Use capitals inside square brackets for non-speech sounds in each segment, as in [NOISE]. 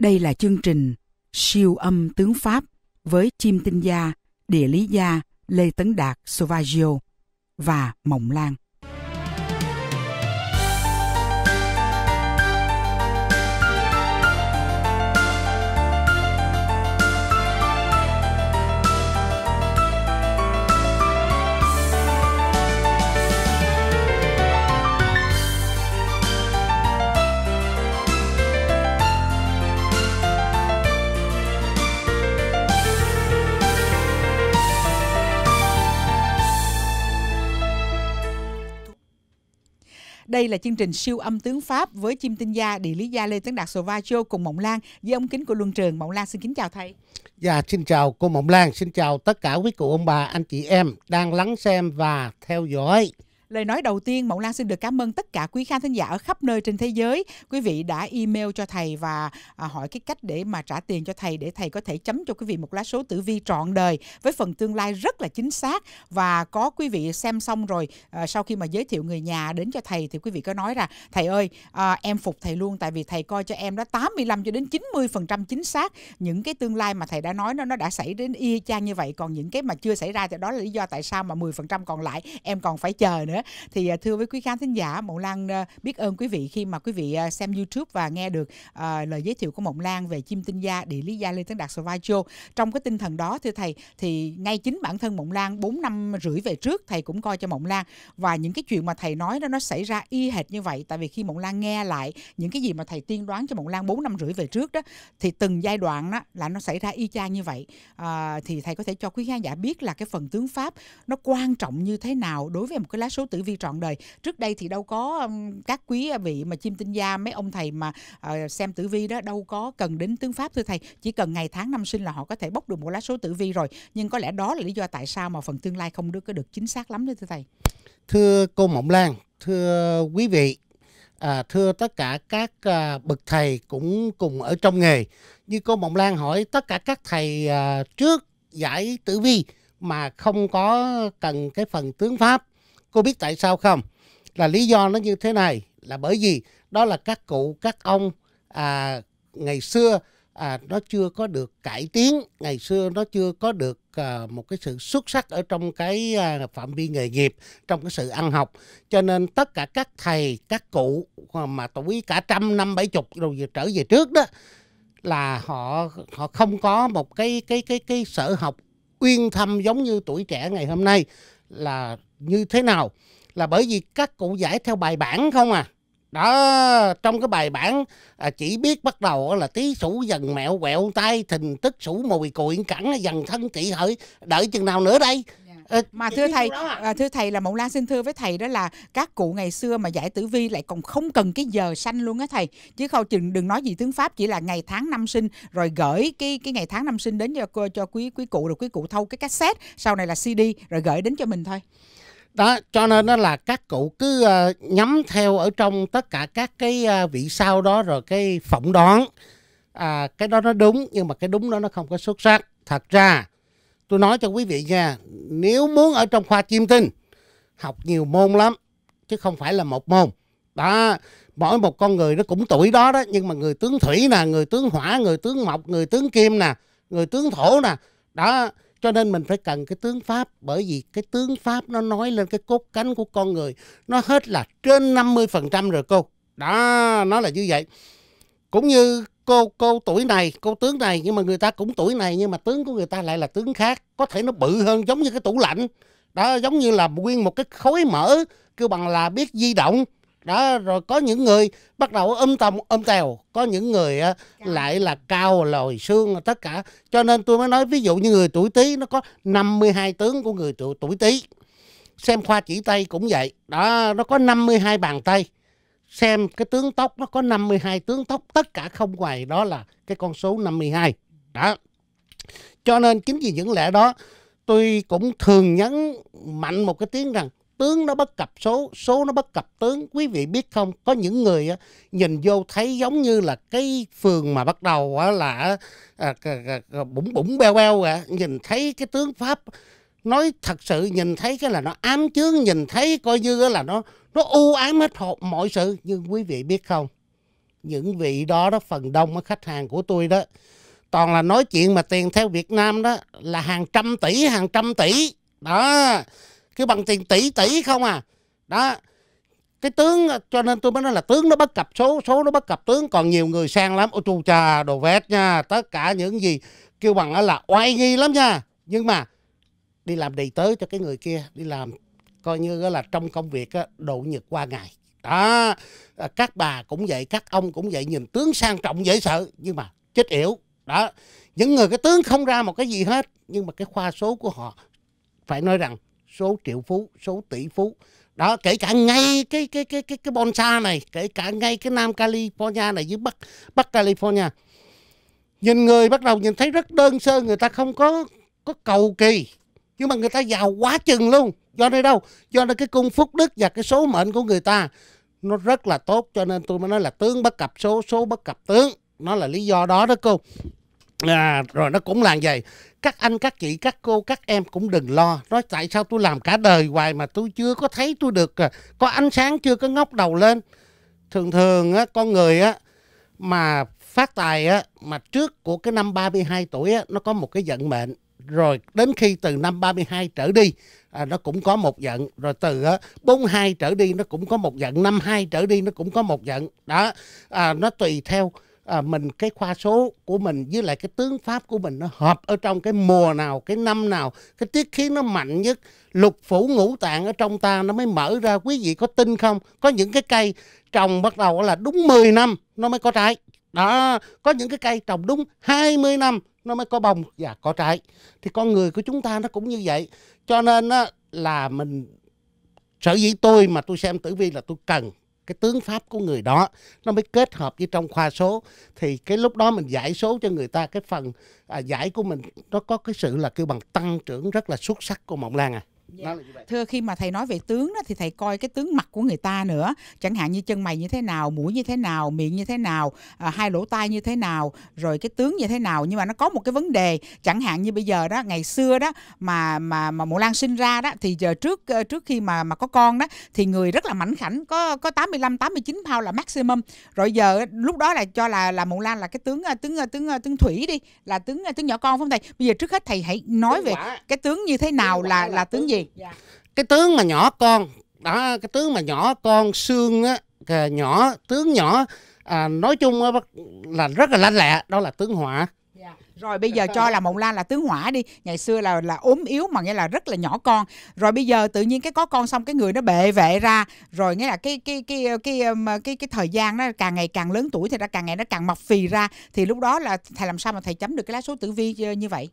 Đây là chương trình siêu âm tướng Pháp với chim tinh gia, địa lý gia Lê Tấn Đạt Sovaggio và Mộng Lan. Đây là chương trình siêu âm tướng Pháp với chim tinh gia, địa lý gia Lê Tấn Đạt Sovacho cùng Mộng Lan với ông kính của Luân Trường. Mộng Lan xin kính chào thầy. Dạ, xin chào cô Mộng Lan, xin chào tất cả quý cụ ông bà, anh chị em đang lắng xem và theo dõi. Lời nói đầu tiên, Mộng Lan xin được cảm ơn tất cả quý khán thính giả ở khắp nơi trên thế giới. Quý vị đã email cho thầy và à, hỏi cái cách để mà trả tiền cho thầy để thầy có thể chấm cho quý vị một lá số tử vi trọn đời với phần tương lai rất là chính xác và có quý vị xem xong rồi à, sau khi mà giới thiệu người nhà đến cho thầy thì quý vị có nói là thầy ơi à, em phục thầy luôn tại vì thầy coi cho em đó 85 cho đến 90% chính xác những cái tương lai mà thầy đã nói nó nó đã xảy đến y chang như vậy còn những cái mà chưa xảy ra thì đó là lý do tại sao mà 10% còn lại em còn phải chờ nữa thì à, thưa với quý khán thính giả mộng lan à, biết ơn quý vị khi mà quý vị à, xem youtube và nghe được à, lời giới thiệu của mộng lan về chim tinh gia địa lý gia lê tấn đạt Savaggio trong cái tinh thần đó thưa thầy thì ngay chính bản thân mộng lan 4 năm rưỡi về trước thầy cũng coi cho mộng lan và những cái chuyện mà thầy nói đó nó xảy ra y hệt như vậy tại vì khi mộng lan nghe lại những cái gì mà thầy tiên đoán cho mộng lan 4 năm rưỡi về trước đó thì từng giai đoạn đó là nó xảy ra y chang như vậy à, thì thầy có thể cho quý khán giả biết là cái phần tướng pháp nó quan trọng như thế nào đối với một cái lá số tử vi trọn đời trước đây thì đâu có các quý à, vị mà chim tinh gia mấy ông thầy mà ờ, xem tử vi đó đâu có cần đến tướng pháp thưa thầy chỉ cần ngày tháng năm sinh là họ có thể bốc được một lá số tử vi rồi nhưng có lẽ đó là lý do tại sao mà phần tương lai không được có được chính xác lắm đấy thưa thầy thưa cô mộng lan thưa quý vị à, thưa tất cả các à, bậc thầy cũng cùng ở trong nghề như cô mộng lan hỏi tất cả các thầy à, trước giải tử vi mà không có cần cái phần tướng pháp Cô biết tại sao không? Là lý do nó như thế này là bởi vì đó là các cụ, các ông à, ngày xưa à, nó chưa có được cải tiến, ngày xưa nó chưa có được à, một cái sự xuất sắc ở trong cái à, phạm vi nghề nghiệp, trong cái sự ăn học. Cho nên tất cả các thầy, các cụ mà tuổi cả trăm năm bảy chục rồi trở về trước đó là họ họ không có một cái cái cái cái sở học uyên thâm giống như tuổi trẻ ngày hôm nay là như thế nào là bởi vì các cụ giải theo bài bản không à đó trong cái bài bản à, chỉ biết bắt đầu là tí sủ dần mẹo quẹo tay thình tức sủ mùi cuộn cẳng dần thân chị hỡi đợi chừng nào nữa đây dạ. mà thưa thầy à. À, thưa thầy là mộng lan xin thưa với thầy đó là các cụ ngày xưa mà giải tử vi lại còn không cần cái giờ sanh luôn á thầy chứ không chừng đừng nói gì tướng pháp chỉ là ngày tháng năm sinh rồi gửi cái cái ngày tháng năm sinh đến cho cho quý quý cụ rồi quý cụ thâu cái cassette sau này là cd rồi gửi đến cho mình thôi đó cho nên nó là các cụ cứ uh, nhắm theo ở trong tất cả các cái uh, vị sao đó rồi cái phỏng đoán à, cái đó nó đúng nhưng mà cái đúng đó nó không có xuất sắc thật ra tôi nói cho quý vị nha nếu muốn ở trong khoa chiêm tinh học nhiều môn lắm chứ không phải là một môn đó mỗi một con người nó cũng tuổi đó đó nhưng mà người tướng thủy nè người tướng hỏa người tướng mộc người tướng kim nè người tướng thổ nè đó cho nên mình phải cần cái tướng pháp bởi vì cái tướng pháp nó nói lên cái cốt cánh của con người nó hết là trên 50% rồi cô đó nó là như vậy cũng như cô cô tuổi này cô tướng này nhưng mà người ta cũng tuổi này nhưng mà tướng của người ta lại là tướng khác có thể nó bự hơn giống như cái tủ lạnh đó giống như là nguyên một cái khối mỡ kêu bằng là biết di động đó rồi có những người bắt đầu ôm tầm ôm tèo có những người á, dạ. lại là cao lồi xương tất cả cho nên tôi mới nói ví dụ như người tuổi tý nó có 52 tướng của người tuổi tuổi tý xem khoa chỉ tay cũng vậy đó nó có 52 bàn tay xem cái tướng tóc nó có 52 tướng tóc tất cả không ngoài đó là cái con số 52 đó cho nên chính vì những lẽ đó tôi cũng thường nhấn mạnh một cái tiếng rằng tướng nó bất cập số, số nó bất cập tướng. Quý vị biết không, có những người á, nhìn vô thấy giống như là cái phường mà bắt đầu á, là à, bụng bụng beo beo à. Nhìn thấy cái tướng Pháp nói thật sự nhìn thấy cái là nó ám chướng, nhìn thấy coi như là nó nó u ám hết hộp mọi sự. Nhưng quý vị biết không, những vị đó đó phần đông á, khách hàng của tôi đó, toàn là nói chuyện mà tiền theo Việt Nam đó là hàng trăm tỷ, hàng trăm tỷ. Đó, cái bằng tiền tỷ tỷ không à đó cái tướng cho nên tôi mới nói là tướng nó bất cập số số nó bất cập tướng còn nhiều người sang lắm ô chu trà đồ vét nha tất cả những gì kêu bằng là oai nghi lắm nha nhưng mà đi làm đầy tới cho cái người kia đi làm coi như là trong công việc độ nhật qua ngày đó à, các bà cũng vậy các ông cũng vậy nhìn tướng sang trọng dễ sợ nhưng mà chết yểu đó những người cái tướng không ra một cái gì hết nhưng mà cái khoa số của họ phải nói rằng số triệu phú số tỷ phú đó kể cả ngay cái cái cái cái cái bonsai này kể cả ngay cái nam California này dưới bắc bắc California nhìn người bắt đầu nhìn thấy rất đơn sơ người ta không có có cầu kỳ nhưng mà người ta giàu quá chừng luôn do nơi đâu do nơi cái cung phúc đức và cái số mệnh của người ta nó rất là tốt cho nên tôi mới nói là tướng bất cập số số bất cập tướng nó là lý do đó đó cô À, rồi nó cũng là vậy các anh các chị các cô các em cũng đừng lo nói tại sao tôi làm cả đời hoài mà tôi chưa có thấy tôi được à, có ánh sáng chưa có ngóc đầu lên thường thường á, con người á mà phát tài á mà trước của cái năm 32 tuổi á, nó có một cái vận mệnh rồi đến khi từ năm 32 trở đi à, nó cũng có một giận rồi từ uh, 42 trở đi nó cũng có một giận 52 trở đi nó cũng có một giận đó à, nó tùy theo à, mình cái khoa số của mình với lại cái tướng pháp của mình nó hợp ở trong cái mùa nào cái năm nào cái tiết khí nó mạnh nhất lục phủ ngũ tạng ở trong ta nó mới mở ra quý vị có tin không có những cái cây trồng bắt đầu là đúng 10 năm nó mới có trái đó có những cái cây trồng đúng 20 năm nó mới có bông và có trái thì con người của chúng ta nó cũng như vậy cho nên á, là mình sở dĩ tôi mà tôi xem tử vi là tôi cần cái tướng pháp của người đó nó mới kết hợp với trong khoa số thì cái lúc đó mình giải số cho người ta cái phần à, giải của mình nó có cái sự là kêu bằng tăng trưởng rất là xuất sắc của Mộng Lan à Dạ. Thưa khi mà thầy nói về tướng đó thì thầy coi cái tướng mặt của người ta nữa, chẳng hạn như chân mày như thế nào, mũi như thế nào, miệng như thế nào, à, hai lỗ tai như thế nào, rồi cái tướng như thế nào nhưng mà nó có một cái vấn đề, chẳng hạn như bây giờ đó, ngày xưa đó mà mà mà Mộ Lan sinh ra đó thì giờ trước trước khi mà mà có con đó thì người rất là mảnh khảnh, có có 85 89 pound là maximum. Rồi giờ lúc đó là cho là là Mộ Lan là cái tướng tướng tướng tướng thủy đi, là tướng tướng nhỏ con phải không thầy? Bây giờ trước hết thầy hãy nói tướng về quả. cái tướng như thế nào tướng là là, là tướng gì? dạ. cái tướng mà nhỏ con đó cái tướng mà nhỏ con xương á nhỏ tướng nhỏ à, nói chung á, là rất là lanh lẹ đó là tướng hỏa Yeah. Dạ. Rồi bây giờ cho là Mộng Lan là tướng hỏa đi Ngày xưa là là ốm yếu mà nghĩa là rất là nhỏ con Rồi bây giờ tự nhiên cái có con xong cái người nó bệ vệ ra Rồi nghĩa là cái cái cái cái cái um, cái, cái thời gian nó càng ngày càng lớn tuổi Thì nó càng ngày nó càng mập phì ra Thì lúc đó là thầy làm sao mà thầy chấm được cái lá số tử vi ờ, như vậy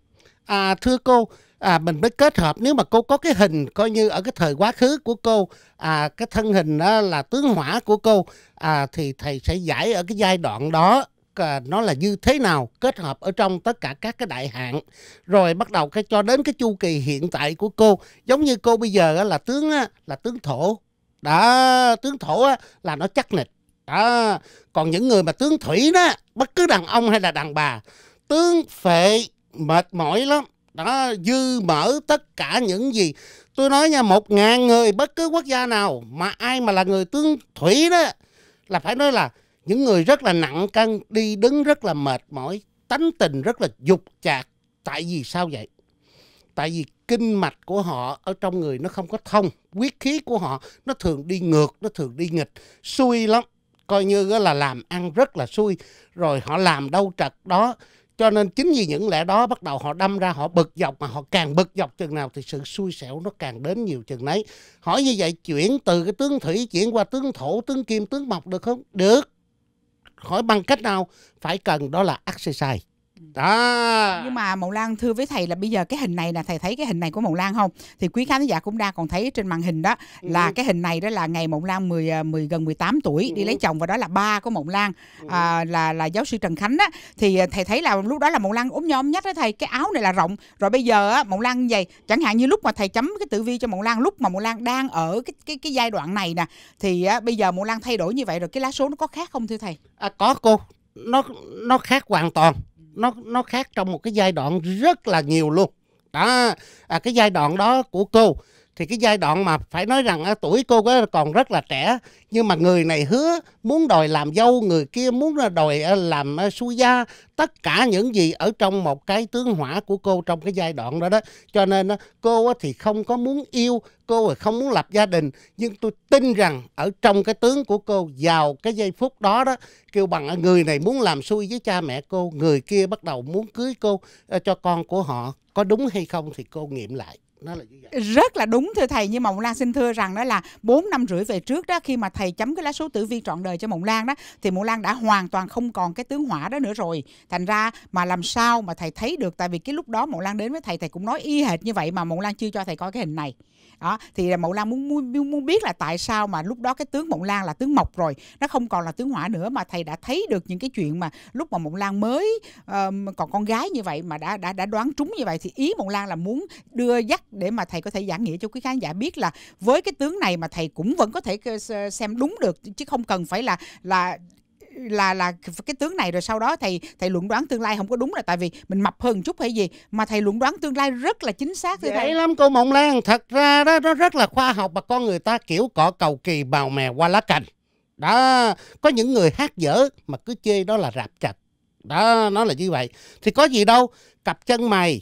À thưa cô à, mình mới kết hợp nếu mà cô có cái hình coi như ở cái thời quá khứ của cô à, cái thân hình đó là tướng hỏa của cô à, thì thầy sẽ giải ở cái giai đoạn đó à, nó là như thế nào kết hợp ở trong tất cả các cái đại hạn rồi bắt đầu cái cho đến cái chu kỳ hiện tại của cô giống như cô bây giờ á, là tướng là tướng thổ đó tướng thổ á, là nó chắc nịch đó còn những người mà tướng thủy đó bất cứ đàn ông hay là đàn bà tướng phệ mệt mỏi lắm đó dư mở tất cả những gì tôi nói nha một ngàn người bất cứ quốc gia nào mà ai mà là người tướng thủy đó là phải nói là những người rất là nặng cân đi đứng rất là mệt mỏi tánh tình rất là dục chạc tại vì sao vậy tại vì kinh mạch của họ ở trong người nó không có thông huyết khí của họ nó thường đi ngược nó thường đi nghịch xui lắm coi như là làm ăn rất là xui rồi họ làm đâu trật đó cho nên chính vì những lẽ đó bắt đầu họ đâm ra họ bực dọc mà họ càng bực dọc chừng nào thì sự xui xẻo nó càng đến nhiều chừng nấy hỏi như vậy chuyển từ cái tướng thủy chuyển qua tướng thổ tướng kim tướng mộc được không được hỏi bằng cách nào phải cần đó là exercise đó nhưng mà mậu lan thưa với thầy là bây giờ cái hình này là thầy thấy cái hình này của mậu lan không thì quý khán giả cũng đang còn thấy trên màn hình đó ừ. là ừ. cái hình này đó là ngày mậu lan 10, 10 à, gần 18 tuổi ừ. đi lấy ừ. chồng và đó là ba của mậu lan ừ. à, là là giáo sư trần khánh đó thì à, thầy thấy là lúc đó là mậu lan ốm nhom nhách đó thầy cái áo này là rộng rồi bây giờ á mậu lan như vậy chẳng hạn như lúc mà thầy chấm cái tử vi cho mậu lan lúc mà mậu lan đang ở cái cái cái giai đoạn này nè thì á, bây giờ mậu lan thay đổi như vậy rồi cái lá số nó có khác không thưa thầy à, có cô nó nó khác hoàn toàn nó nó khác trong một cái giai đoạn rất là nhiều luôn đó à, cái giai đoạn đó của cô thì cái giai đoạn mà phải nói rằng à, tuổi cô ấy còn rất là trẻ nhưng mà người này hứa muốn đòi làm dâu người kia muốn đòi làm su gia tất cả những gì ở trong một cái tướng hỏa của cô trong cái giai đoạn đó đó cho nên cô thì không có muốn yêu cô thì không muốn lập gia đình nhưng tôi tin rằng ở trong cái tướng của cô vào cái giây phút đó đó kêu bằng ờ, người này muốn làm xui với cha mẹ cô người kia bắt đầu muốn cưới cô ờ, cho con của họ có đúng hay không thì cô nghiệm lại nó là như vậy. rất là đúng thưa thầy nhưng mà mộng lan xin thưa rằng đó là bốn năm rưỡi về trước đó khi mà thầy chấm cái lá số tử vi trọn đời cho mộng lan đó thì mộng lan đã hoàn toàn không còn cái tướng hỏa đó nữa rồi thành ra mà làm sao mà thầy thấy được tại vì cái lúc đó mộng lan đến với thầy thầy cũng nói y hệt như vậy mà mộng lan chưa cho thầy coi cái hình này đó thì mộng lan muốn, muốn muốn biết là tại sao mà lúc đó cái tướng mộng lan là tướng mộc rồi nó không còn là tướng hỏa nữa mà thầy đã thấy được những cái chuyện mà lúc mà mộng lan mới uh, còn con gái như vậy mà đã đã đã đoán trúng như vậy thì ý mộng lan là muốn đưa dắt để mà thầy có thể giảng nghĩa cho quý khán giả biết là với cái tướng này mà thầy cũng vẫn có thể xem đúng được chứ không cần phải là là là là cái tướng này rồi sau đó thầy thầy luận đoán tương lai không có đúng là tại vì mình mập hơn chút hay gì mà thầy luận đoán tương lai rất là chính xác thưa Vậy thầy lắm cô mộng lan thật ra đó nó rất là khoa học mà con người ta kiểu cỏ cầu kỳ bào mè qua lá cành đó có những người hát dở mà cứ chê đó là rạp chặt đó nó là như vậy thì có gì đâu cặp chân mày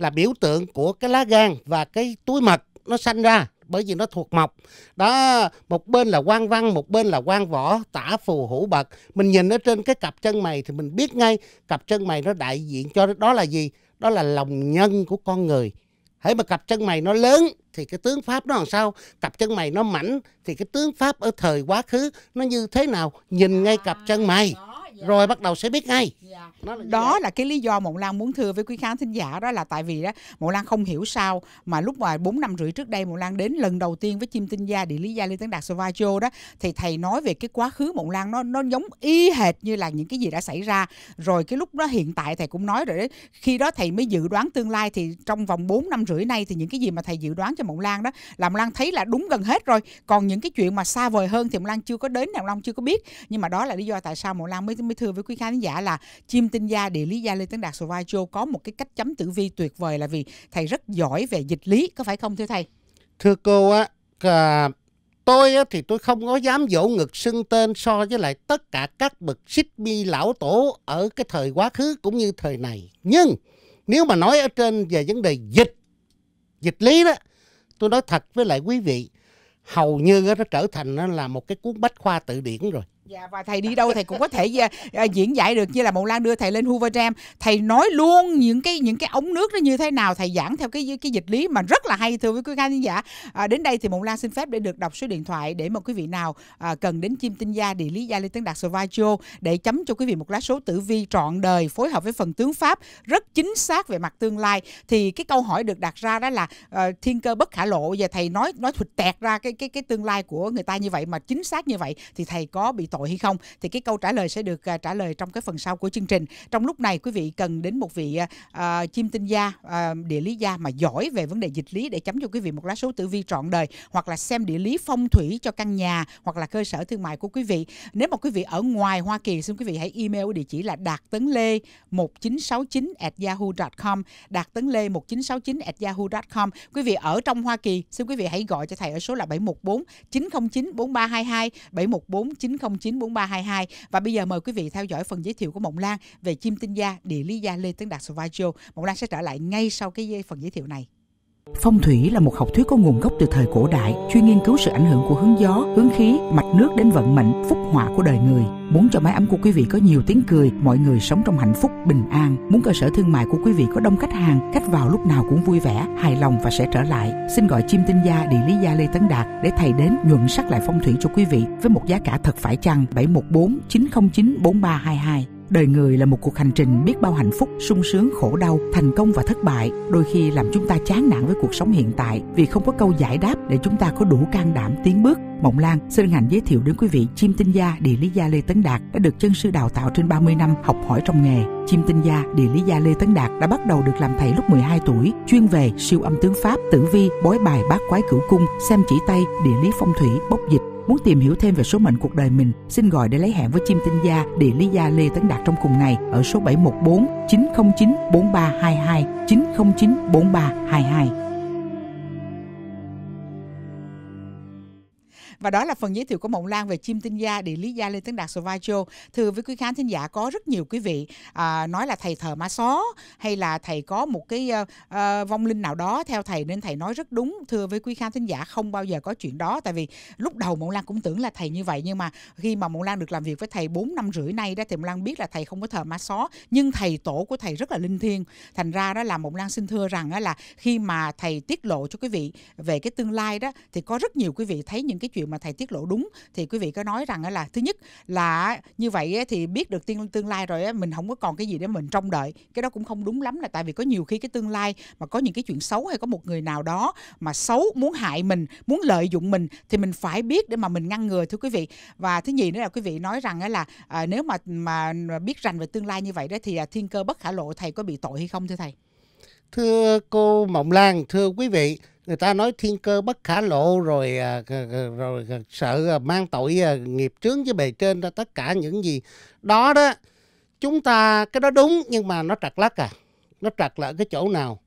là biểu tượng của cái lá gan và cái túi mật nó sanh ra bởi vì nó thuộc mộc đó một bên là quan văn một bên là quan võ tả phù hữu bậc mình nhìn ở trên cái cặp chân mày thì mình biết ngay cặp chân mày nó đại diện cho đó là gì đó là lòng nhân của con người hãy mà cặp chân mày nó lớn thì cái tướng pháp nó làm sao cặp chân mày nó mảnh thì cái tướng pháp ở thời quá khứ nó như thế nào nhìn ngay cặp chân mày Dạ. rồi bắt đầu sẽ biết ngay đó dạ. là, đó dạ. là cái lý do mộng lan muốn thưa với quý khán thính giả đó là tại vì đó mộng lan không hiểu sao mà lúc mà bốn năm rưỡi trước đây mộng lan đến lần đầu tiên với chim tinh gia địa lý gia lê tấn đạt Savaggio đó thì thầy nói về cái quá khứ mộng lan nó nó giống y hệt như là những cái gì đã xảy ra rồi cái lúc đó hiện tại thầy cũng nói rồi đấy khi đó thầy mới dự đoán tương lai thì trong vòng 4 năm rưỡi nay thì những cái gì mà thầy dự đoán cho mộng lan đó là mộng lan thấy là đúng gần hết rồi còn những cái chuyện mà xa vời hơn thì mộng lan chưa có đến nào Long chưa có biết nhưng mà đó là lý do tại sao mộng lan mới mới thưa với quý khán giả là chim tinh gia địa lý gia Lê Tấn Đạt Sovaicho có một cái cách chấm tử vi tuyệt vời là vì thầy rất giỏi về dịch lý, có phải không thưa thầy? Thưa cô á, à, tôi á, thì tôi không có dám dỗ ngực xưng tên so với lại tất cả các bậc xích mi lão tổ ở cái thời quá khứ cũng như thời này. Nhưng nếu mà nói ở trên về vấn đề dịch, dịch lý đó, tôi nói thật với lại quý vị, hầu như nó trở thành là một cái cuốn bách khoa tự điển rồi. Dạ và thầy đi đâu thầy cũng có thể à, à, diễn giải được như là Mậu Lan đưa thầy lên Hoover Dam, thầy nói luôn những cái những cái ống nước nó như thế nào, thầy giảng theo cái cái dịch lý mà rất là hay thưa quý khán giả. À, đến đây thì Mậu Lan xin phép để được đọc số điện thoại để mà quý vị nào à, cần đến chim tinh gia địa lý gia Lê Tấn Đạt Savaggio để chấm cho quý vị một lá số tử vi trọn đời phối hợp với phần tướng pháp rất chính xác về mặt tương lai thì cái câu hỏi được đặt ra đó là uh, thiên cơ bất khả lộ và thầy nói nói thuật tẹt ra cái cái cái tương lai của người ta như vậy mà chính xác như vậy thì thầy có bị tội tội hay không thì cái câu trả lời sẽ được à, trả lời trong cái phần sau của chương trình trong lúc này quý vị cần đến một vị uh, chim tinh gia uh, địa lý gia mà giỏi về vấn đề dịch lý để chấm cho quý vị một lá số tử vi trọn đời hoặc là xem địa lý phong thủy cho căn nhà hoặc là cơ sở thương mại của quý vị nếu mà quý vị ở ngoài Hoa Kỳ xin quý vị hãy email địa chỉ là đạt tấn lê 1969 at yahoo.com đạt tấn lê 1969 at yahoo.com quý vị ở trong Hoa Kỳ xin quý vị hãy gọi cho thầy ở số là 714 909 4322 714 909 094322 và bây giờ mời quý vị theo dõi phần giới thiệu của Mộng Lan về chim tinh gia, địa lý gia Lê Tấn Đạt Savaggio. Mộng Lan sẽ trở lại ngay sau cái phần giới thiệu này. Phong thủy là một học thuyết có nguồn gốc từ thời cổ đại, chuyên nghiên cứu sự ảnh hưởng của hướng gió, hướng khí, mạch nước đến vận mệnh, phúc họa của đời người. Muốn cho mái ấm của quý vị có nhiều tiếng cười, mọi người sống trong hạnh phúc, bình an. Muốn cơ sở thương mại của quý vị có đông khách hàng, khách vào lúc nào cũng vui vẻ, hài lòng và sẽ trở lại. Xin gọi chim tinh gia, địa lý gia Lê Tấn Đạt để thầy đến nhuận sắc lại phong thủy cho quý vị với một giá cả thật phải chăng 714 909 4322 đời người là một cuộc hành trình biết bao hạnh phúc sung sướng khổ đau thành công và thất bại đôi khi làm chúng ta chán nản với cuộc sống hiện tại vì không có câu giải đáp để chúng ta có đủ can đảm tiến bước Mộng Lan xin hạnh giới thiệu đến quý vị chim tinh gia địa lý gia Lê Tấn Đạt đã được chân sư đào tạo trên 30 năm học hỏi trong nghề. Chim tinh gia địa lý gia Lê Tấn Đạt đã bắt đầu được làm thầy lúc 12 tuổi, chuyên về siêu âm tướng Pháp, tử vi, bói bài bát quái cửu cung, xem chỉ tay, địa lý phong thủy, bốc dịch, Muốn tìm hiểu thêm về số mệnh cuộc đời mình, xin gọi để lấy hẹn với chim tinh gia địa lý gia Lê Tấn Đạt trong cùng ngày ở số 714 909 4322 909 4322. và đó là phần giới thiệu của Mộng Lan về chim tinh gia địa lý gia Lê Tấn Đạt Sovaggio thưa với quý khán thính giả có rất nhiều quý vị à, nói là thầy thờ ma xó hay là thầy có một cái uh, uh, vong linh nào đó theo thầy nên thầy nói rất đúng thưa với quý khán thính giả không bao giờ có chuyện đó tại vì lúc đầu Mộng Lan cũng tưởng là thầy như vậy nhưng mà khi mà Mộng Lan được làm việc với thầy 4 năm rưỡi nay đó thì Mộng Lan biết là thầy không có thờ ma xó nhưng thầy tổ của thầy rất là linh thiêng thành ra đó là Mộng Lan xin thưa rằng đó là khi mà thầy tiết lộ cho quý vị về cái tương lai đó thì có rất nhiều quý vị thấy những cái chuyện mà thầy tiết lộ đúng thì quý vị có nói rằng là thứ nhất là như vậy thì biết được tiên tương lai rồi mình không có còn cái gì để mình trông đợi cái đó cũng không đúng lắm là tại vì có nhiều khi cái tương lai mà có những cái chuyện xấu hay có một người nào đó mà xấu muốn hại mình muốn lợi dụng mình thì mình phải biết để mà mình ngăn ngừa thưa quý vị và thứ nhì nữa là quý vị nói rằng là à, nếu mà mà biết rành về tương lai như vậy đó thì à, thiên cơ bất khả lộ thầy có bị tội hay không thưa thầy thưa cô Mộng Lan, thưa quý vị, người ta nói thiên cơ bất khả lộ rồi à, rồi à, sợ à, mang tội nghiệp trướng với bề trên ra tất cả những gì đó đó chúng ta cái đó đúng nhưng mà nó trật lắc à nó trật là ở cái chỗ nào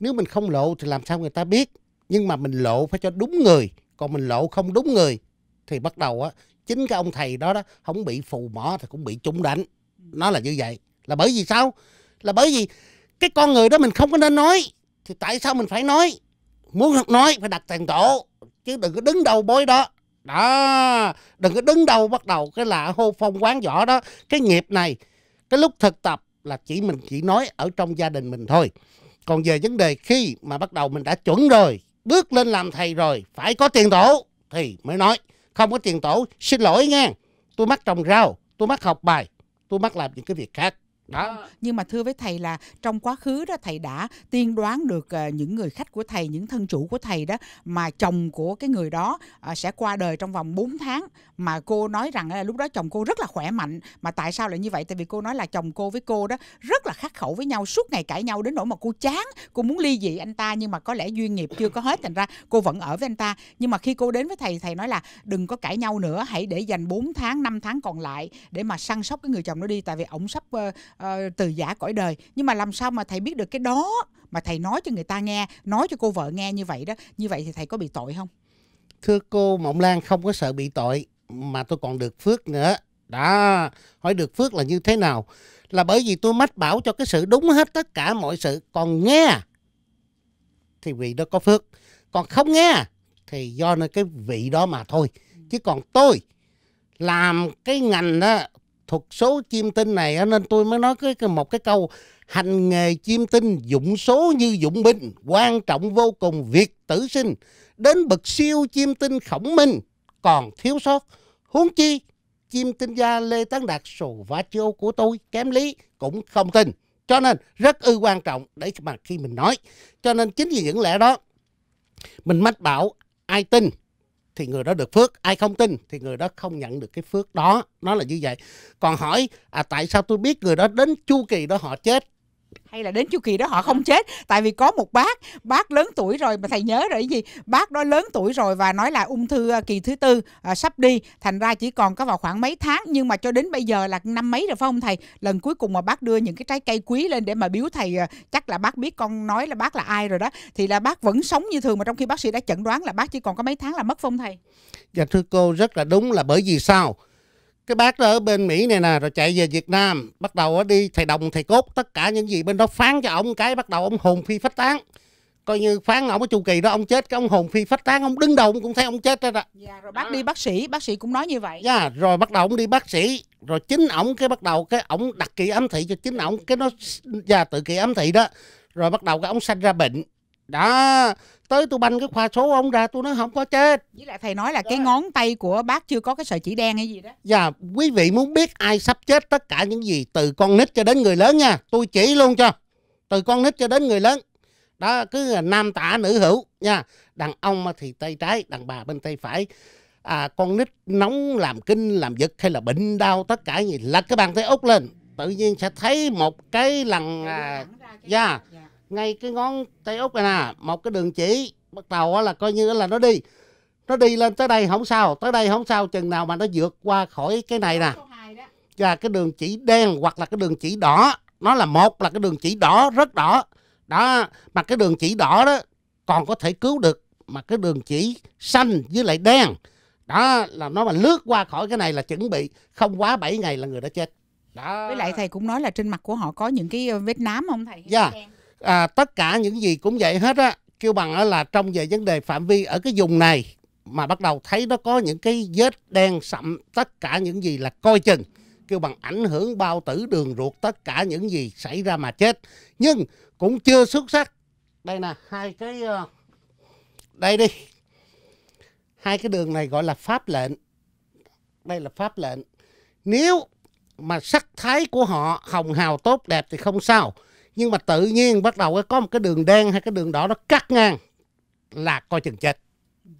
nếu mình không lộ thì làm sao người ta biết nhưng mà mình lộ phải cho đúng người còn mình lộ không đúng người thì bắt đầu á chính cái ông thầy đó đó không bị phù mỏ thì cũng bị trúng đánh nó là như vậy là bởi vì sao là bởi vì cái con người đó mình không có nên nói thì tại sao mình phải nói muốn học nói phải đặt tiền tổ chứ đừng có đứng đầu bối đó đó đừng có đứng đầu bắt đầu cái là hô phong quán võ đó cái nghiệp này cái lúc thực tập là chỉ mình chỉ nói ở trong gia đình mình thôi còn về vấn đề khi mà bắt đầu mình đã chuẩn rồi bước lên làm thầy rồi phải có tiền tổ thì mới nói không có tiền tổ xin lỗi nha tôi mắc trồng rau tôi mắc học bài tôi mắc làm những cái việc khác đó. Ờ. nhưng mà thưa với thầy là trong quá khứ đó thầy đã tiên đoán được ờ, những người khách của thầy những thân chủ của thầy đó mà chồng của cái người đó ờ, sẽ qua đời trong vòng 4 tháng mà cô nói rằng là lúc đó chồng cô rất là khỏe mạnh mà tại sao lại như vậy tại vì cô nói là chồng cô với cô đó rất là khắc khẩu với nhau suốt ngày cãi nhau đến nỗi mà cô chán cô muốn ly dị anh ta nhưng mà có lẽ duyên nghiệp chưa có hết thành ra cô vẫn ở với anh ta nhưng mà khi cô đến với thầy thầy nói là đừng có cãi nhau nữa hãy để dành 4 tháng 5 tháng còn lại để mà săn sóc cái người chồng đó đi tại vì ổng sắp uh, Ờ, từ giả cõi đời nhưng mà làm sao mà thầy biết được cái đó mà thầy nói cho người ta nghe nói cho cô vợ nghe như vậy đó như vậy thì thầy có bị tội không thưa cô mộng lan không có sợ bị tội mà tôi còn được phước nữa đó hỏi được phước là như thế nào là bởi vì tôi mách bảo cho cái sự đúng hết tất cả mọi sự còn nghe thì vị đó có phước còn không nghe thì do nơi cái vị đó mà thôi chứ còn tôi làm cái ngành đó thuật số chiêm tinh này nên tôi mới nói cái một cái câu hành nghề chiêm tinh dụng số như dụng binh quan trọng vô cùng việc tử sinh đến bậc siêu chiêm tinh khổng minh còn thiếu sót huống chi chiêm tinh gia lê tấn đạt sổ vả châu của tôi kém lý cũng không tin cho nên rất ư quan trọng để mà khi mình nói cho nên chính vì những lẽ đó mình mách bảo ai tin thì người đó được phước ai không tin thì người đó không nhận được cái phước đó nó là như vậy còn hỏi à tại sao tôi biết người đó đến chu kỳ đó họ chết hay là đến chu kỳ đó họ không dạ. chết tại vì có một bác bác lớn tuổi rồi mà thầy nhớ rồi cái gì bác đó lớn tuổi rồi và nói là ung thư ờ, kỳ thứ tư à, sắp đi thành ra chỉ còn có vào khoảng mấy tháng nhưng mà cho đến bây giờ là năm mấy rồi phải không thầy lần cuối cùng mà bác đưa những cái trái cây quý lên để mà biếu thầy ờ, chắc là bác biết con nói là bác là ai rồi đó thì là bác vẫn sống như thường mà trong khi bác sĩ đã chẩn đoán là bác chỉ còn có mấy tháng là mất phong thầy dạ thưa cô rất là đúng là bởi vì sao cái bác đó ở bên Mỹ này nè rồi chạy về Việt Nam bắt đầu đi thầy đồng thầy cốt tất cả những gì bên đó phán cho ông cái bắt đầu ông hồn phi phách tán coi như phán ông ở chu kỳ đó ông chết cái ông hồn phi phách tán ông đứng đầu ông cũng thấy ông chết đó dạ, rồi bác đó. đi bác sĩ bác sĩ cũng nói như vậy dạ rồi bắt đầu ông đi bác sĩ rồi chính ông cái bắt đầu cái ông đặt kỳ ám thị cho chính ông cái nó và dạ, tự kỳ ám thị đó rồi bắt đầu cái ông sanh ra bệnh đó tới tôi banh cái khoa số ông ra tôi nói không có chết với lại thầy nói là đó. cái ngón tay của bác chưa có cái sợi chỉ đen hay gì đó dạ quý vị muốn biết ai sắp chết tất cả những gì từ con nít cho đến người lớn nha tôi chỉ luôn cho từ con nít cho đến người lớn đó cứ là nam tả nữ hữu nha đàn ông thì tay trái đàn bà bên tay phải à, con nít nóng làm kinh làm giật hay là bệnh đau tất cả gì lật cái bàn tay út lên tự nhiên sẽ thấy một cái lần à, dạ yeah ngay cái ngón tay út này nè một cái đường chỉ bắt đầu là coi như là nó đi nó đi lên tới đây không sao tới đây không sao chừng nào mà nó vượt qua khỏi cái này nè và cái đường chỉ đen hoặc là cái đường chỉ đỏ nó là một là cái đường chỉ đỏ rất đỏ đó mà cái đường chỉ đỏ đó còn có thể cứu được mà cái đường chỉ xanh với lại đen đó là nó mà lướt qua khỏi cái này là chuẩn bị không quá 7 ngày là người đã chết đó với lại thầy cũng nói là trên mặt của họ có những cái vết nám không thầy dạ yeah à, tất cả những gì cũng vậy hết á kêu bằng là trong về vấn đề phạm vi ở cái vùng này mà bắt đầu thấy nó có những cái vết đen sậm tất cả những gì là coi chừng kêu bằng ảnh hưởng bao tử đường ruột tất cả những gì xảy ra mà chết nhưng cũng chưa xuất sắc đây nè hai cái ờ, đây đi hai cái đường này gọi là pháp lệnh đây là pháp lệnh nếu mà sắc thái của họ hồng hào tốt đẹp thì không sao nhưng mà tự nhiên bắt đầu có một cái đường đen hay cái đường đỏ nó cắt ngang là coi chừng chết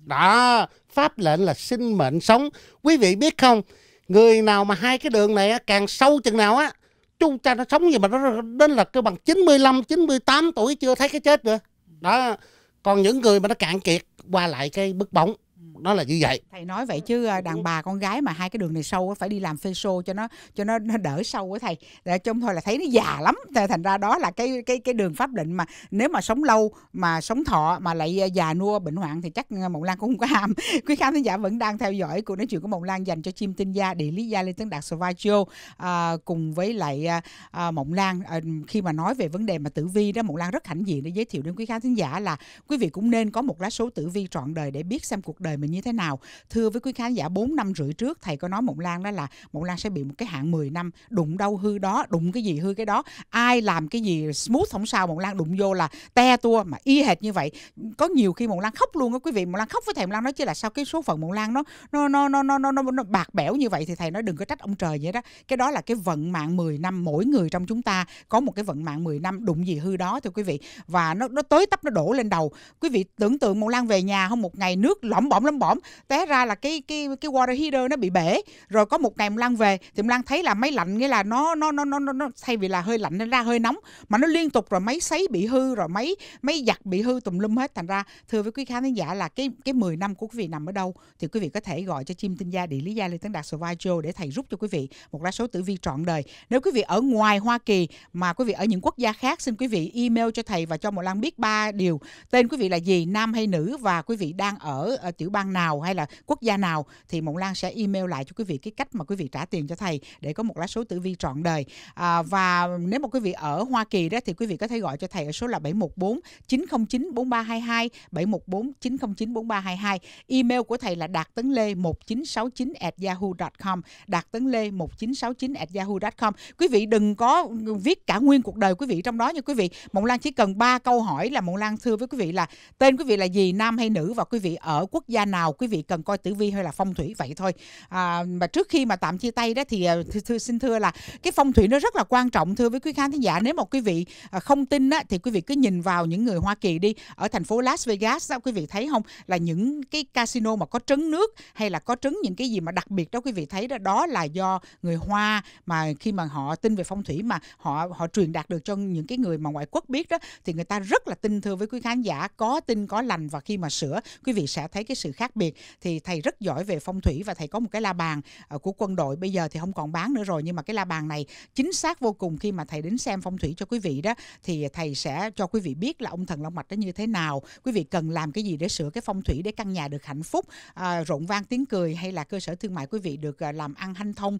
đó pháp lệnh là sinh mệnh sống quý vị biết không người nào mà hai cái đường này càng sâu chừng nào á chúng ta nó sống gì mà nó đến là cơ bằng 95 98 tuổi chưa thấy cái chết nữa đó còn những người mà nó cạn kiệt qua lại cái bức bóng nó là như vậy thầy nói vậy chứ à, đàn bà con gái mà hai cái đường này sâu phải đi làm phê cho nó cho nó, nó đỡ sâu của thầy để chung thôi là thấy nó già lắm thành ra đó là cái cái cái đường pháp định mà nếu mà sống lâu mà sống thọ mà lại à, già nua bệnh hoạn thì chắc à, mộng lan cũng không có ham [LAUGHS] quý khán thính giả vẫn đang theo dõi cuộc nói chuyện của mộng lan dành cho chim tinh gia địa lý gia lê tấn đạt Savagio à, cùng với lại à, mộng lan à, khi mà nói về vấn đề mà tử vi đó mộng lan rất hãnh diện để giới thiệu đến quý khán thính giả là quý vị cũng nên có một lá số tử vi trọn đời để biết xem cuộc đời mình mình như thế nào thưa với quý khán giả 4 năm rưỡi trước thầy có nói Mộng Lan đó là Mộng Lan sẽ bị một cái hạn 10 năm đụng đâu hư đó đụng cái gì hư cái đó ai làm cái gì smooth không sao Mộng Lan đụng vô là te tua mà y hệt như vậy có nhiều khi Mộng Lan khóc luôn đó quý vị Mộng Lan khóc với thầy Mộng Lan nói chứ là sao cái số phận Mộng Lan nó nó nó nó nó nó, nó, nó bạc bẽo như vậy thì thầy nói đừng có trách ông trời vậy đó cái đó là cái vận mạng 10 năm mỗi người trong chúng ta có một cái vận mạng 10 năm đụng gì hư đó thưa quý vị và nó nó tới tấp nó đổ lên đầu quý vị tưởng tượng Mộng Lan về nhà không một ngày nước lõm bõm lắm lom bỏm té ra là cái cái cái water heater nó bị bể rồi có một ngày mình lăn về thì mình lăn thấy là máy lạnh nghĩa là nó nó nó nó nó thay vì là hơi lạnh nên ra hơi nóng mà nó liên tục rồi máy sấy bị hư rồi máy máy giặt bị hư tùm lum hết thành ra thưa với quý khán giả là cái cái 10 năm của quý vị nằm ở đâu thì quý vị có thể gọi cho chim tinh gia địa lý gia Lê Tấn Đạt Survival để thầy rút cho quý vị một lá số tử vi trọn đời. Nếu quý vị ở ngoài Hoa Kỳ mà quý vị ở những quốc gia khác xin quý vị email cho thầy và cho một Lan biết ba điều. Tên quý vị là gì, nam hay nữ và quý vị đang ở, ở tiểu bang quan nào hay là quốc gia nào thì Mộng Lan sẽ email lại cho quý vị cái cách mà quý vị trả tiền cho thầy để có một lá số tử vi trọn đời. À, và nếu mà quý vị ở Hoa Kỳ đó thì quý vị có thể gọi cho thầy ở số là 714 909 4322 714 909 4322. Email của thầy là đạt tấn lê 1969 yahoo.com đạt tấn lê 1969 yahoo.com. Quý vị đừng có viết cả nguyên cuộc đời quý vị trong đó nha quý vị. Mộng Lan chỉ cần ba câu hỏi là Mộng Lan thưa với quý vị là tên quý vị là gì nam hay nữ và quý vị ở quốc gia nào nào quý vị cần coi tử vi hay là phong thủy vậy thôi à, mà trước khi mà tạm chia tay đó thì thưa, à, thưa xin thưa là cái phong thủy nó rất là quan trọng thưa với quý khán thính giả nếu mà quý vị à, không tin á, thì quý vị cứ nhìn vào những người Hoa Kỳ đi ở thành phố Las Vegas đó quý vị thấy không là những cái casino mà có trứng nước hay là có trứng những cái gì mà đặc biệt đó quý vị thấy đó đó là do người Hoa mà khi mà họ tin về phong thủy mà họ họ truyền đạt được cho những cái người mà ngoại quốc biết đó thì người ta rất là tin thưa với quý khán giả có tin có lành và khi mà sửa quý vị sẽ thấy cái sự khác khác biệt thì thầy rất giỏi về phong thủy và thầy có một cái la bàn ờ, của quân đội bây giờ thì không còn bán nữa rồi nhưng mà cái la bàn này chính xác vô cùng khi mà thầy đến xem phong thủy cho quý vị đó thì thầy sẽ cho quý vị biết là ông thần long mạch nó như thế nào quý vị cần làm cái gì để sửa cái phong thủy để căn nhà được hạnh phúc ờ, rộn vang tiếng cười hay là cơ sở thương mại quý vị được ờ, làm ăn hanh thông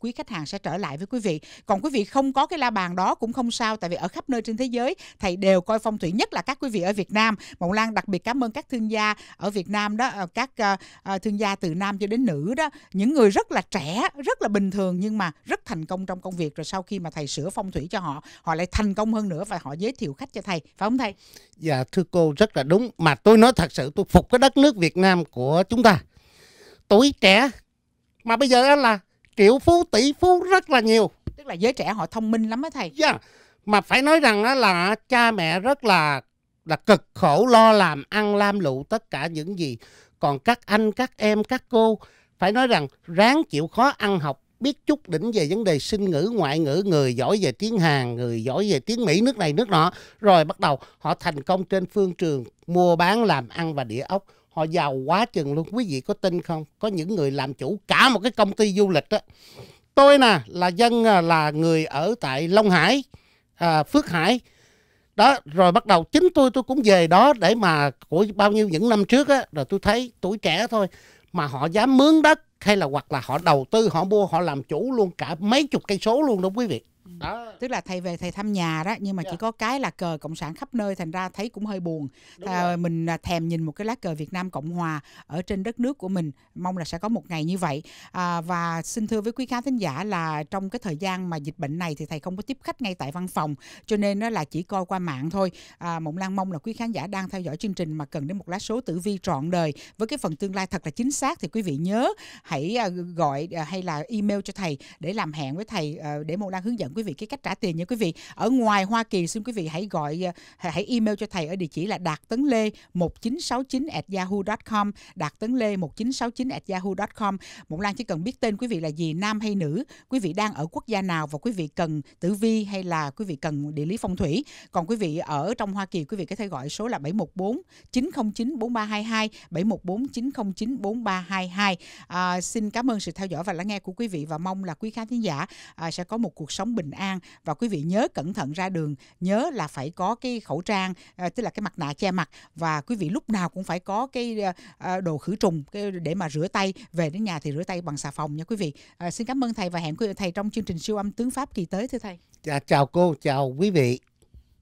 quý khách hàng sẽ trở lại với quý vị còn quý vị không có cái la bàn đó cũng không sao tại vì ở khắp nơi trên thế giới thầy đều coi phong thủy nhất là các quý vị ở Việt Nam Mộng Lan đặc biệt cảm ơn các thương gia ở Việt Nam đó Ờ, các ờ, ờ, thương gia từ nam cho đến nữ đó những người rất là trẻ rất là bình thường nhưng mà rất thành công trong công việc rồi sau khi mà thầy sửa phong thủy cho họ họ lại thành công hơn nữa và họ giới thiệu khách cho thầy phải không thầy dạ thưa cô rất là đúng mà tôi nói thật sự tôi phục cái đất nước Việt Nam của chúng ta tuổi trẻ mà bây giờ là triệu phú tỷ phú rất là nhiều tức là giới trẻ họ thông minh lắm á thầy dạ mà phải nói rằng là cha mẹ rất là là cực khổ lo làm ăn lam lụ tất cả những gì còn các anh các em các cô phải nói rằng ráng chịu khó ăn học biết chút đỉnh về vấn đề sinh ngữ ngoại ngữ người giỏi về tiếng hàn người giỏi về tiếng mỹ nước này nước nọ rồi bắt đầu họ thành công trên phương trường mua bán làm ăn và địa ốc họ giàu quá chừng luôn quý vị có tin không có những người làm chủ cả một cái công ty du lịch đó tôi nè là dân à, là người ở tại long hải à, phước hải đó rồi bắt đầu chính tôi tôi cũng về đó để mà của bao nhiêu những năm trước á rồi tôi thấy tuổi trẻ thôi mà họ dám mướn đất hay là hoặc là họ đầu tư họ mua họ làm chủ luôn cả mấy chục cây số luôn đó quý vị đó tức là thầy về thầy thăm nhà đó nhưng mà yeah. chỉ dạ. có cái là cờ cộng sản khắp nơi thành ra thấy cũng hơi buồn Thà, mình à, thèm nhìn một cái lá cờ Việt Nam Cộng Hòa ở trên đất nước của mình mong là sẽ có một ngày như vậy à, và xin thưa với quý khán thính giả là trong cái thời gian mà dịch bệnh này thì thầy không có tiếp khách ngay tại văn phòng cho nên nó là chỉ coi qua mạng thôi à, Mộng Lan mong là quý khán giả đang theo dõi chương trình mà cần đến một lá số tử vi trọn đời với cái phần tương lai thật là chính xác thì quý vị nhớ hãy à, gọi à, hay là email cho thầy để làm hẹn với thầy để Mộng Lan hướng dẫn quý quý vị cái cách trả tiền nha quý vị ở ngoài Hoa Kỳ xin quý vị hãy gọi ờ, hãy email cho thầy ở địa chỉ là đạt tấn lê 1969 yahoo.com đạt tấn lê 1969 yahoo.com một Lan chỉ cần biết tên quý vị là gì nam hay nữ quý vị đang ở quốc gia nào và quý vị cần tử vi hay là quý vị cần địa lý phong thủy còn quý vị ở trong Hoa Kỳ quý vị có thể gọi số là 714 909 4322 714 909 4322 à, xin cảm ơn sự theo dõi và lắng nghe của quý vị và mong là quý khán thính giả à, sẽ có một cuộc sống bình bình an và quý vị nhớ cẩn thận ra đường nhớ là phải có cái khẩu trang ờ, tức là cái mặt nạ che mặt và quý vị lúc nào cũng phải có cái ờ, ờ, đồ khử trùng để mà rửa tay về đến nhà thì rửa tay bằng xà phòng nha quý vị xin cảm ơn thầy và hẹn quý vị thầy trong chương trình siêu âm tướng pháp kỳ tới thưa thầy dạ, chào cô chào quý vị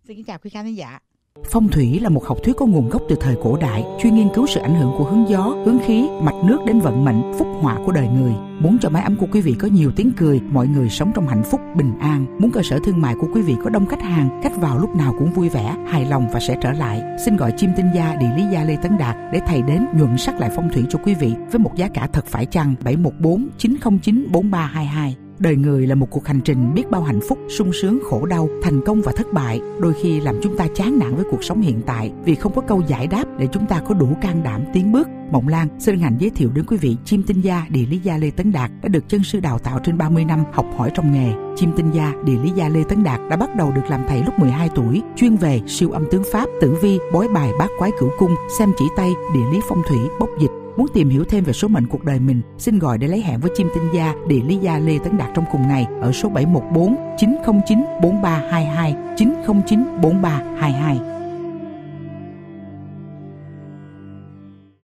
xin kính chào quý khán giả Phong thủy là một học thuyết có nguồn gốc từ thời cổ đại, chuyên nghiên cứu sự ảnh hưởng của hướng gió, hướng khí, mạch nước đến vận mệnh, phúc họa của đời người. Muốn cho mái ấm của quý vị có nhiều tiếng cười, mọi người sống trong hạnh phúc, bình an. Muốn cơ sở thương mại của quý vị có đông khách hàng, khách vào lúc nào cũng vui vẻ, hài lòng và sẽ trở lại. Xin gọi chim tinh gia, địa lý gia Lê Tấn Đạt để thầy đến nhuận sắc lại phong thủy cho quý vị với một giá cả thật phải chăng 714 909 4322 đời người là một cuộc hành trình biết bao hạnh phúc sung sướng khổ đau thành công và thất bại đôi khi làm chúng ta chán nản với cuộc sống hiện tại vì không có câu giải đáp để chúng ta có đủ can đảm tiến bước Mộng Lan xin hạnh giới thiệu đến quý vị chim tinh gia địa lý gia Lê Tấn Đạt đã được chân sư đào tạo trên 30 năm học hỏi trong nghề. Chim tinh gia địa lý gia Lê Tấn Đạt đã bắt đầu được làm thầy lúc 12 tuổi, chuyên về siêu âm tướng Pháp, tử vi, bói bài bát quái cửu cung, xem chỉ tay, địa lý phong thủy, bốc dịch, Muốn tìm hiểu thêm về số mệnh cuộc đời mình, xin gọi để lấy hẹn với chim tinh gia địa lý gia Lê Tấn Đạt trong cùng ngày ở số 714 909 4322 909 4322.